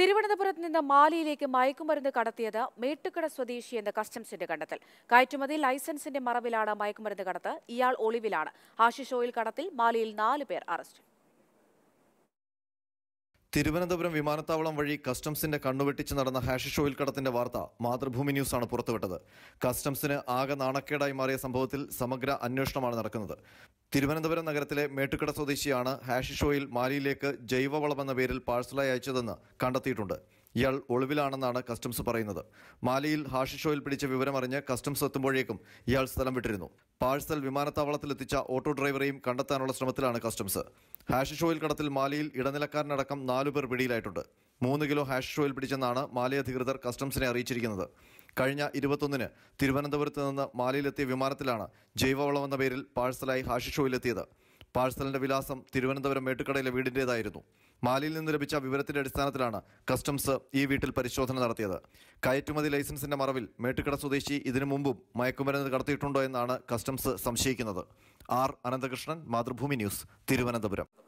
തിരുവനന്തപുരത്ത് നിന്ന് മാലിയിലേക്ക് മയക്കുമരുന്ന് കടത്തിയത് മേട്ടുക്കട സ്വദേശി എന്ന കസ്റ്റംസിന്റെ കണ്ടെത്തൽ കയറ്റുമതി ലൈസൻസിന്റെ മറവിലാണ് മയക്കുമരുന്ന് കടത്ത് ഇയാൾ ഒളിവിലാണ് ആശിഷ് ഓയിൽ കടത്തിൽ മാലിയിൽ നാല് പേർ അറസ്റ്റ് തിരുവനന്തപുരം വിമാനത്താവളം വഴി കസ്റ്റംസിന്റെ കണ്ണുവെട്ടിച്ച് നടന്ന ഹാഷിഷ് ഓയിൽ കടത്തിന്റെ വാർത്ത മാതൃഭൂമി ന്യൂസാണ് പുറത്തുവിട്ടത് കസ്റ്റംസിന് ആകെ നാണക്കേടായി മാറിയ സംഭവത്തിൽ സമഗ്ര അന്വേഷണമാണ് നടക്കുന്നത് തിരുവനന്തപുരം നഗരത്തിലെ മേട്ടുക്കട സ്വദേശിയാണ് ഹാഷിഷ് ഓയിൽ മാലിയിലേക്ക് ജൈവവളമെന്ന പേരിൽ പാഴ്സലായി അയച്ചതെന്ന് കണ്ടെത്തിയിട്ടുണ്ട് ഇയാൾ ഒളിവിലാണെന്നാണ് കസ്റ്റംസ് പറയുന്നത് മാലിയിൽ ഹാഷിഷോയിൽ പിടിച്ച വിവരം അറിഞ്ഞ് കസ്റ്റംസ് എത്തുമ്പോഴേക്കും ഇയാൾ സ്ഥലം വിട്ടിരുന്നു പാഴ്സൽ വിമാനത്താവളത്തിലെത്തിച്ച ഓട്ടോ ഡ്രൈവറെയും കണ്ടെത്താനുള്ള ശ്രമത്തിലാണ് കസ്റ്റംസ് ഹാഷിഷോയിൽ കടത്തിൽ മാലിയിൽ ഇടനിലക്കാരനടക്കം നാലുപേർ പിടിയിലായിട്ടുണ്ട് മൂന്ന് കിലോ ഹാഷിഷോയിൽ പിടിച്ചെന്നാണ് മാലി അധികൃതർ കസ്റ്റംസിനെ അറിയിച്ചിരിക്കുന്നത് കഴിഞ്ഞ ഇരുപത്തൊന്നിന് തിരുവനന്തപുരത്ത് നിന്ന് മാലിയിലെത്തിയ വിമാനത്തിലാണ് ജൈവവളമെന്ന പേരിൽ പാഴ്സലായി ഹാഷിഷോയിലെത്തിയത് പാഴ്സലിന്റെ വിലാസം തിരുവനന്തപുരം മേട്ടുക്കടയിലെ വീടിന്റേതായിരുന്നു മാലിയിൽ നിന്ന് ലഭിച്ച വിവരത്തിന്റെ അടിസ്ഥാനത്തിലാണ് കസ്റ്റംസ് ഈ വീട്ടിൽ പരിശോധന നടത്തിയത് കയറ്റുമതി ലൈസൻസിന്റെ മറവിൽ മേട്ടുക്കട സ്വദേശി ഇതിനു മുമ്പും മയക്കുമരുന്ന് കടത്തിയിട്ടുണ്ടോ എന്നാണ് കസ്റ്റംസ് സംശയിക്കുന്നത് ആർ അനന്തകൃഷ്ണൻ മാതൃഭൂമി ന്യൂസ് തിരുവനന്തപുരം